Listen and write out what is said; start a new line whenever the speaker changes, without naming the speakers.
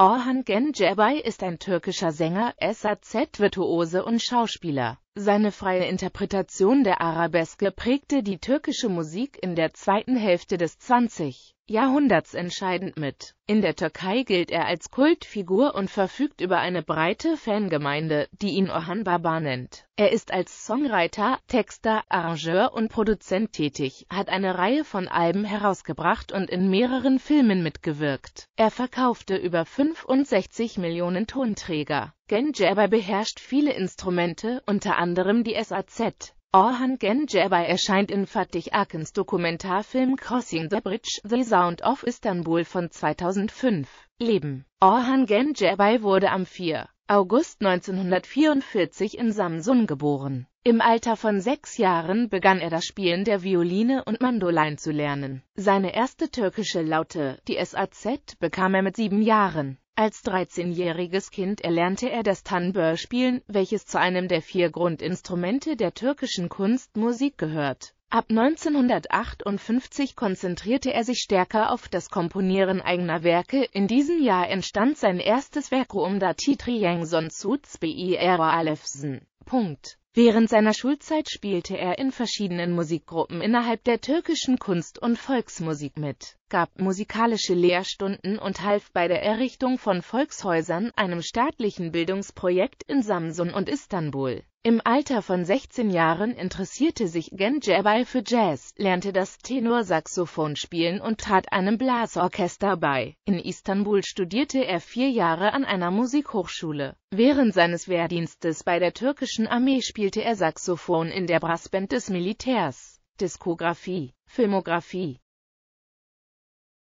Orhan Gencebay ist ein türkischer Sänger, SAZ-Virtuose und Schauspieler. Seine freie Interpretation der Arabeske prägte die türkische Musik in der zweiten Hälfte des 20. Jahrhunderts entscheidend mit. In der Türkei gilt er als Kultfigur und verfügt über eine breite Fangemeinde, die ihn Orhan Baba nennt. Er ist als Songwriter, Texter, Arrangeur und Produzent tätig, hat eine Reihe von Alben herausgebracht und in mehreren Filmen mitgewirkt. Er verkaufte über 65 Millionen Tonträger. Genjaber beherrscht viele Instrumente, unter anderem die SAZ. Orhan Genjaber erscheint in Fatih Akins Dokumentarfilm Crossing the Bridge – The Sound of Istanbul von 2005. Leben Orhan Genjaber wurde am 4. August 1944 in Samsun geboren. Im Alter von sechs Jahren begann er das Spielen der Violine und Mandoline zu lernen. Seine erste türkische Laute, die SAZ, bekam er mit sieben Jahren. Als 13-jähriges Kind erlernte er das Tanbör-Spielen, welches zu einem der vier Grundinstrumente der türkischen Kunstmusik gehört Ab 1958 konzentrierte er sich stärker auf das Komponieren eigener Werke. In diesem Jahr entstand sein erstes Werk um da Titriang Son Suits Beira Alefsen. Punkt. Während seiner Schulzeit spielte er in verschiedenen Musikgruppen innerhalb der türkischen Kunst- und Volksmusik mit, gab musikalische Lehrstunden und half bei der Errichtung von Volkshäusern, einem staatlichen Bildungsprojekt in Samsun und Istanbul. Im Alter von 16 Jahren interessierte sich Gen Gendjebal für Jazz, lernte das Tenorsaxophon spielen und trat einem Blasorchester bei. In Istanbul studierte er vier Jahre an einer Musikhochschule. Während seines Wehrdienstes bei der türkischen Armee spielte er Saxophon in der Brassband des Militärs. Diskografie, Filmografie